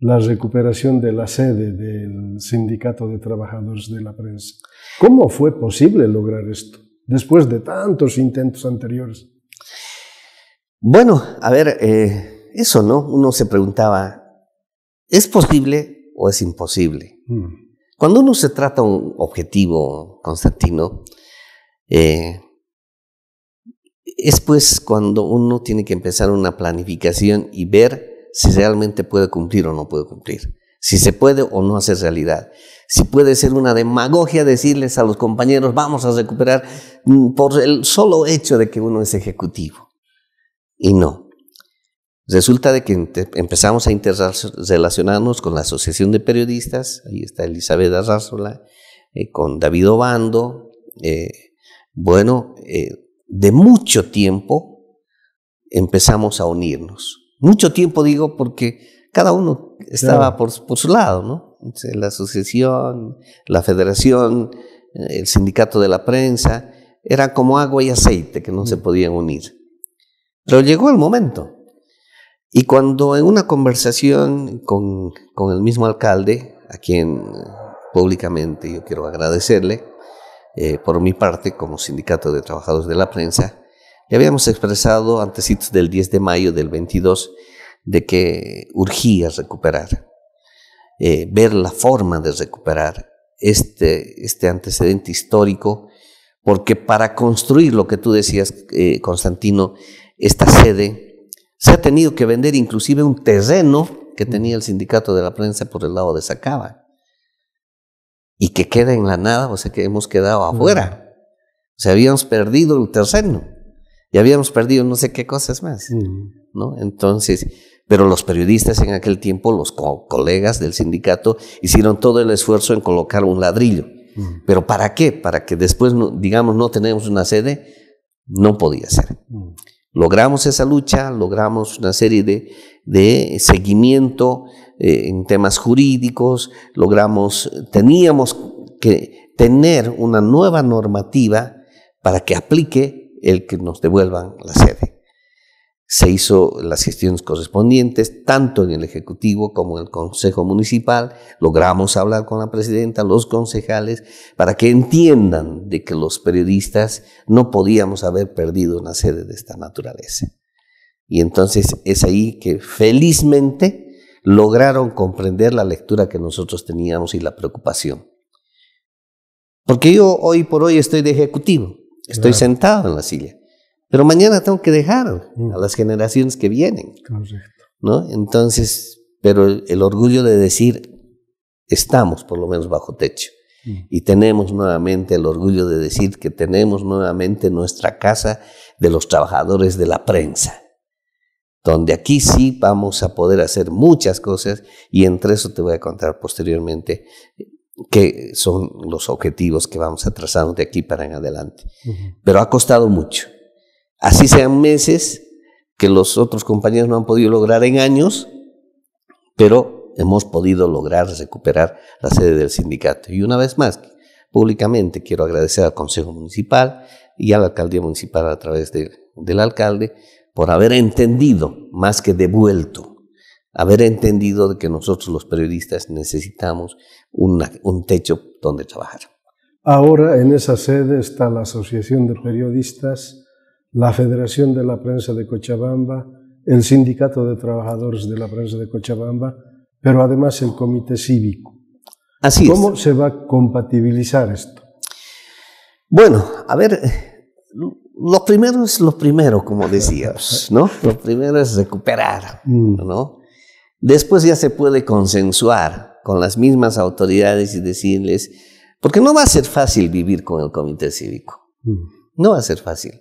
la recuperación de la sede del Sindicato de Trabajadores de la Prensa. ¿Cómo fue posible lograr esto después de tantos intentos anteriores? Bueno, a ver, eh, eso, ¿no? Uno se preguntaba, ¿Es posible o es imposible? Hmm. Cuando uno se trata de un objetivo, Constantino, eh, es pues cuando uno tiene que empezar una planificación y ver si realmente puede cumplir o no puede cumplir, si se puede o no hacer realidad, si puede ser una demagogia decirles a los compañeros vamos a recuperar mm, por el solo hecho de que uno es ejecutivo. Y no, Resulta de que empezamos a interrelacionarnos con la Asociación de Periodistas, ahí está Elizabeth Arrázola, eh, con David Obando, eh, bueno, eh, de mucho tiempo empezamos a unirnos. Mucho tiempo digo porque cada uno estaba por, por, su lado, ¿no? La asociación, la federación, el sindicato de la prensa, era como agua y aceite que no se mm. podían unir. Pero llegó el momento y cuando en una conversación con, el mismo alcalde, a quien eh, públicamente yo quiero agradecerle, eh, por mi parte, como sindicato de trabajadores de la prensa, le habíamos expresado antecitos del 10 de mayo del 22 de que urgía recuperar, eh, ver la forma de recuperar este, este antecedente histórico, porque para construir lo que tú decías, Constantino, esta sede se ha tenido que vender inclusive un terreno que tenía el sindicato de la prensa por el lado de Sacaba y que queda en la nada, o sea que hemos quedado afuera. O sea, habíamos perdido el terreno y habíamos perdido no sé qué cosas más, ¿no? Entonces, pero los periodistas en aquel tiempo, los colegas del sindicato, hicieron todo el esfuerzo en colocar un ladrillo. ¿Pero para qué? Para que después, digamos, no tenemos una sede, no podía ser. Logramos esa lucha, logramos una serie de, seguimiento eh, en temas jurídicos, logramos, teníamos que tener una nueva normativa para que aplique el que nos devuelvan la sede. Se hizo las gestiones correspondientes, tanto en el Ejecutivo como en el Consejo Municipal. Logramos hablar con la presidenta, los concejales, para que entiendan de que los periodistas no podíamos haber perdido una sede de esta naturaleza. Y entonces es ahí que felizmente lograron comprender la lectura que nosotros teníamos y la preocupación. Porque yo hoy por hoy estoy de ejecutivo, estoy sentado en la silla. Pero mañana tengo que dejar mm. a las generaciones que vienen. Correcto. ¿no? Entonces, pero el, orgullo de decir, estamos por lo menos bajo techo. Mm. Y tenemos nuevamente el orgullo de decir que tenemos nuevamente nuestra casa de los trabajadores de la prensa, donde aquí sí vamos a poder hacer muchas cosas y entre eso te voy a contar posteriormente eh, qué son los objetivos que vamos a trazar de aquí para en adelante. Pero ha costado mucho, así sean meses que los otros compañeros no han podido lograr en años, pero hemos podido lograr recuperar la sede del sindicato. Y una vez más, públicamente quiero agradecer al Consejo Municipal y a la Alcaldía Municipal a través del alcalde por haber entendido, más que devuelto, haber entendido de que nosotros los periodistas necesitamos un techo donde trabajar. Ahora en esa sede está la Asociación de Periodistas la Federación de la Prensa de Cochabamba, el Sindicato de Trabajadores de la Prensa de Cochabamba, pero además el Comité Cívico. Así ¿Cómo se va a compatibilizar esto? Bueno, a ver, lo primero es lo primero, como decías, ¿no? Lo primero es recuperar, mm. ¿no? Después ya se puede consensuar con las mismas autoridades y decirles, porque no va a ser fácil vivir con el comité cívico, mm. no va a ser fácil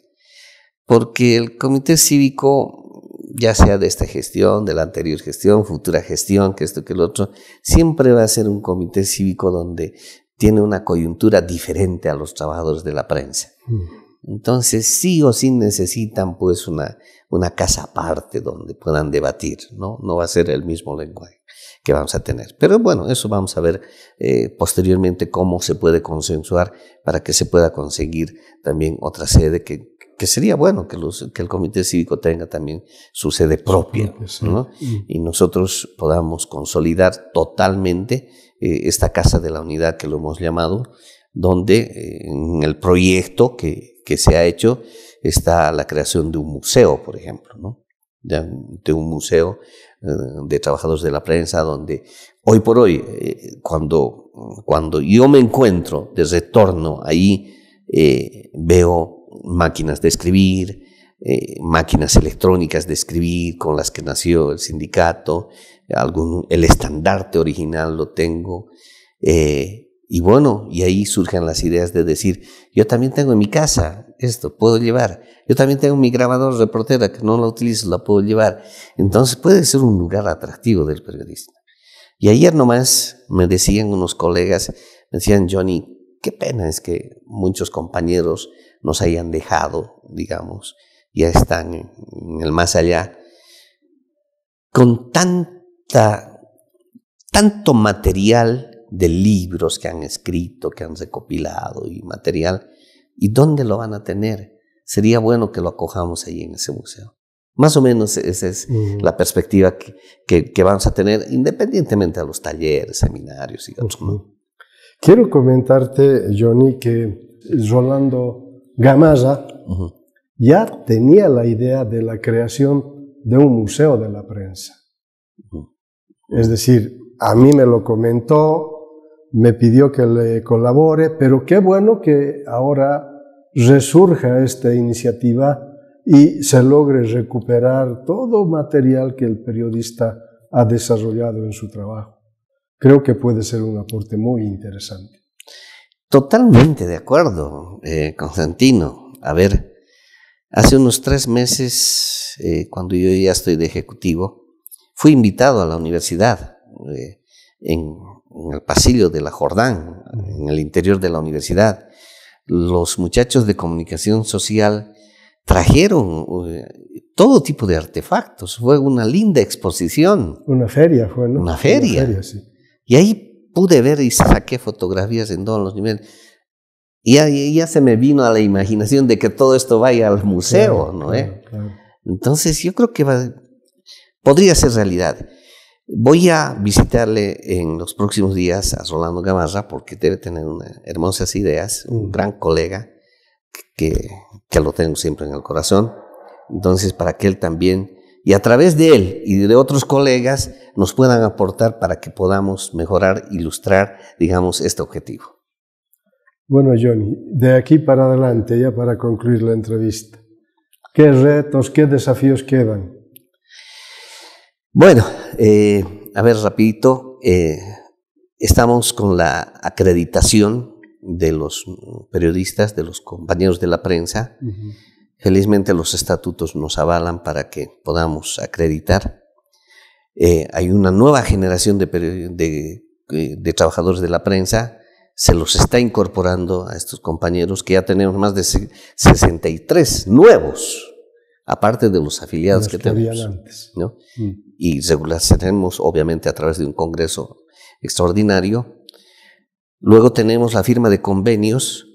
porque el comité cívico, ya sea de esta gestión, de la anterior gestión, futura gestión, que esto, que el otro, siempre va a ser un comité cívico donde tiene una coyuntura diferente a los trabajadores de la prensa. Mm. Entonces, sí o sí necesitan pues una, una casa aparte donde puedan debatir, ¿no? No va a ser el mismo lenguaje que vamos a tener. Pero bueno, eso vamos a ver eh, posteriormente cómo se puede consensuar para que se pueda conseguir también otra sede que que sería bueno que, el comité cívico tenga también su sede propia mm. y nosotros podamos consolidar totalmente eh, esta casa de la unidad que lo hemos llamado, donde eh, en el proyecto que, se ha hecho está la creación de un museo, por ejemplo, de, un museo eh, de trabajadores de la prensa, donde hoy por hoy, cuando, cuando yo me encuentro de retorno ahí, veo máquinas de escribir, eh, máquinas electrónicas de escribir con las que nació el sindicato, algún, el estandarte original lo tengo. Eh, y bueno, y ahí surgen las ideas de decir, yo también tengo en mi casa esto, puedo llevar. Yo también tengo mi grabador reportera que no la utilizo, la puedo llevar. Entonces puede ser un lugar atractivo del periodista. Y ayer nomás me decían unos colegas, me decían, Johnny, qué pena es que muchos compañeros nos hayan dejado, digamos, ya están en el más allá, con tanta, tanto material de libros que han escrito, que han recopilado y material, ¿y dónde lo van a tener? Sería bueno que lo acojamos ahí en ese museo. Más o menos esa es la perspectiva que, vamos a tener, independientemente a los talleres, seminarios, y demás. Quiero comentarte, Johnny, que Rolando Gamaza ya tenía la idea de la creación de un museo de la prensa. Es decir, a mí me lo comentó, me pidió que le colabore, pero qué bueno que ahora resurja esta iniciativa y se logre recuperar todo material que el periodista ha desarrollado en su trabajo. Creo que puede ser un aporte muy interesante. Totalmente de acuerdo, eh, Constantino. A ver, hace unos tres meses, eh, cuando yo ya estoy de ejecutivo, fui invitado a la universidad eh, en, el pasillo de la Jordán, en el interior de la universidad. Los muchachos de comunicación social trajeron todo tipo de artefactos. Fue una linda exposición. Una feria fue, ¿no? Una feria. Una feria sí. Y ahí pude ver y saqué fotografías en todos los niveles. Y ya, se me vino a la imaginación de que todo esto vaya al museo, ¿no? ¿eh? Entonces yo creo que va, podría ser realidad. Voy a visitarle en los próximos días a Rolando Gamarra porque debe tener hermosas ideas, un mm. gran colega que, que lo tengo siempre en el corazón. Entonces, para que él también y a través de él y de otros colegas nos puedan aportar para que podamos mejorar, ilustrar, digamos, este objetivo. Bueno, Johnny, de aquí para adelante, ya para concluir la entrevista, ¿qué retos, qué desafíos quedan? Bueno, eh, a ver, rapidito, eh, estamos con la acreditación de los periodistas, de los compañeros de la prensa. Felizmente los estatutos nos avalan para que podamos acreditar. Eh, hay una nueva generación eh, de, trabajadores de la prensa, se los está incorporando a estos compañeros que ya tenemos más de 63 nuevos, aparte de los afiliados que, tenemos. Antes. Mm. Y regularemos, obviamente, a través de un congreso extraordinario. Luego tenemos la firma de convenios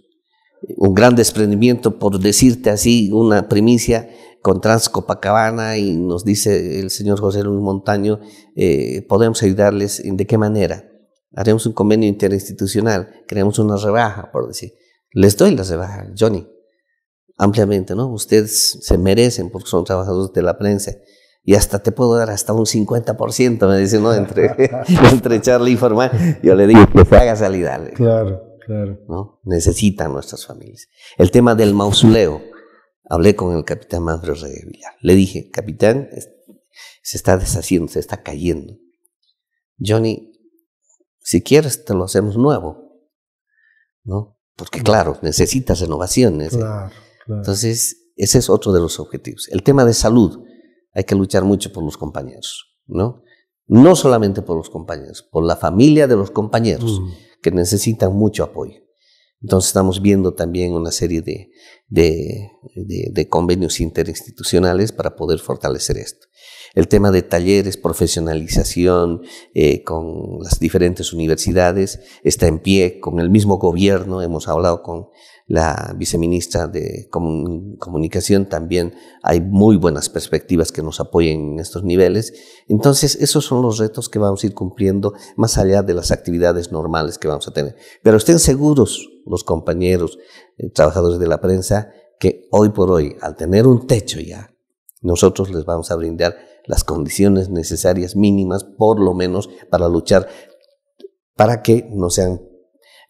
un gran desprendimiento, por decirte así, una primicia con Transcopacabana y nos dice el señor José Luis Montaño, eh, podemos ayudarles en de qué manera. Haremos un convenio interinstitucional, creamos una rebaja, por decir. Les doy la rebaja, Johnny, ampliamente, ¿no? Ustedes se merecen porque son trabajadores de la prensa y hasta te puedo dar hasta un 50%, me dice, ¿no? Entre, entre charla y formal. Yo le digo, que haga salida. Claro. ¿no? Necesitan nuestras familias. El tema del mausoleo. Hablé con el capitán Manfred Reyes Le dije, capitán, se está deshaciendo, se está cayendo. Johnny, si quieres te lo hacemos nuevo, ¿no? Porque claro, necesitas renovaciones. Entonces, ese es otro de los objetivos. El tema de salud, hay que luchar mucho por los compañeros, ¿no? No solamente por los compañeros, por la familia de los compañeros. Mm que necesitan mucho apoyo. Entonces estamos viendo también una serie de, convenios interinstitucionales para poder fortalecer esto. El tema de talleres, profesionalización eh, con las diferentes universidades está en pie, con el mismo gobierno, hemos hablado con la viceministra de Comunicación, también hay muy buenas perspectivas que nos apoyen en estos niveles. Entonces, esos son los retos que vamos a ir cumpliendo más allá de las actividades normales que vamos a tener. Pero estén seguros los compañeros, eh, trabajadores de la prensa, que hoy por hoy, al tener un techo ya, nosotros les vamos a brindar las condiciones necesarias mínimas, por lo menos, para luchar para que no sean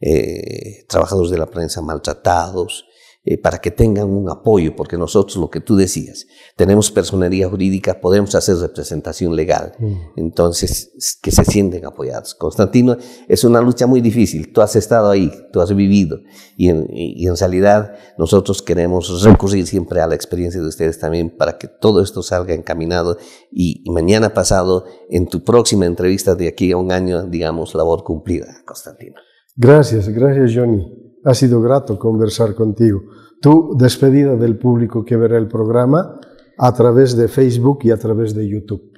eh, trabajadores de la prensa maltratados, eh, para que tengan un apoyo, porque nosotros, lo que tú decías, tenemos personería jurídica, podemos hacer representación legal. Mm. Entonces, que se sienten apoyados. Constantino, es una lucha muy difícil. Tú has estado ahí, tú has vivido, y en, en realidad nosotros queremos recurrir siempre a la experiencia de ustedes también para que todo esto salga encaminado y mañana pasado, en tu próxima entrevista de aquí a un año, digamos, labor cumplida, Constantino. Gracias, gracias Johnny. Ha sido grato conversar contigo. Tu despedida del público que verá el programa a través de Facebook y a través de YouTube.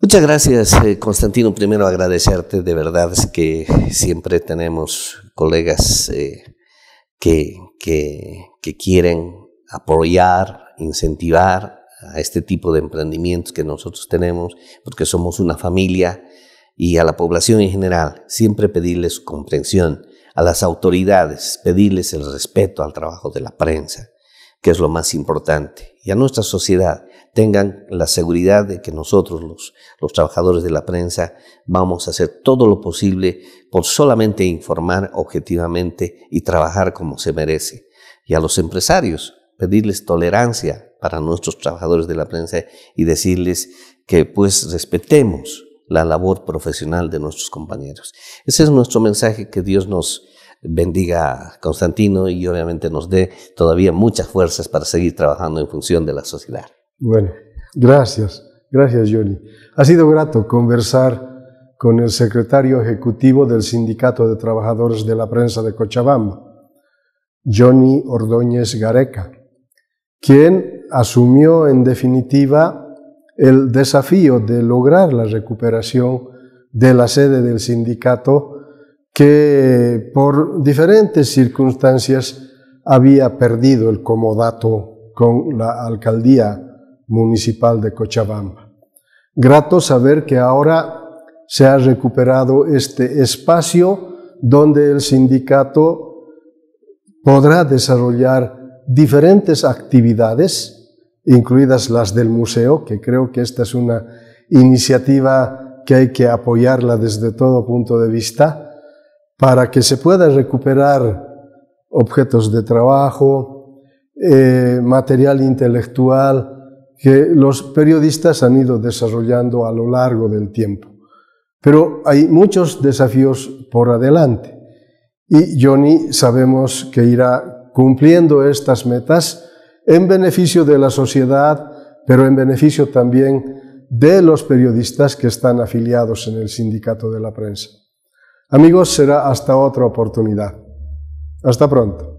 Muchas gracias, eh, Constantino. Primero agradecerte, de verdad es que siempre tenemos colegas eh, que, quieren apoyar, incentivar a este tipo de emprendimientos que nosotros tenemos, porque somos una familia y a la población en general, siempre pedirles comprensión, a las autoridades, pedirles el respeto al trabajo de la prensa, que es lo más importante, y a nuestra sociedad, tengan la seguridad de que nosotros, los, los trabajadores de la prensa, vamos a hacer todo lo posible por solamente informar objetivamente y trabajar como se merece. Y a los empresarios, pedirles tolerancia para nuestros trabajadores de la prensa y decirles que pues respetemos la labor profesional de nuestros compañeros. Ese es nuestro mensaje, que Dios nos bendiga, Constantino, y obviamente nos dé todavía muchas fuerzas para seguir trabajando en función de la sociedad. Bueno, gracias, gracias Johnny. Ha sido grato conversar con el secretario ejecutivo del Sindicato de Trabajadores de la Prensa de Cochabamba, Johnny Ordóñez Gareca, quien asumió en definitiva el desafío de lograr la recuperación de la sede del sindicato que por diferentes circunstancias había perdido el comodato con la alcaldía municipal de Cochabamba. Grato saber que ahora se ha recuperado este espacio donde el sindicato podrá desarrollar diferentes actividades incluidas las del museo, que creo que esta es una iniciativa que hay que apoyarla desde todo punto de vista, para que se puedan recuperar objetos de trabajo, eh, material intelectual que los periodistas han ido desarrollando a lo largo del tiempo. Pero hay muchos desafíos por adelante y Johnny sabemos que irá cumpliendo estas metas en beneficio de la sociedad, pero en beneficio también de los periodistas que están afiliados en el sindicato de la prensa. Amigos, será hasta otra oportunidad. Hasta pronto.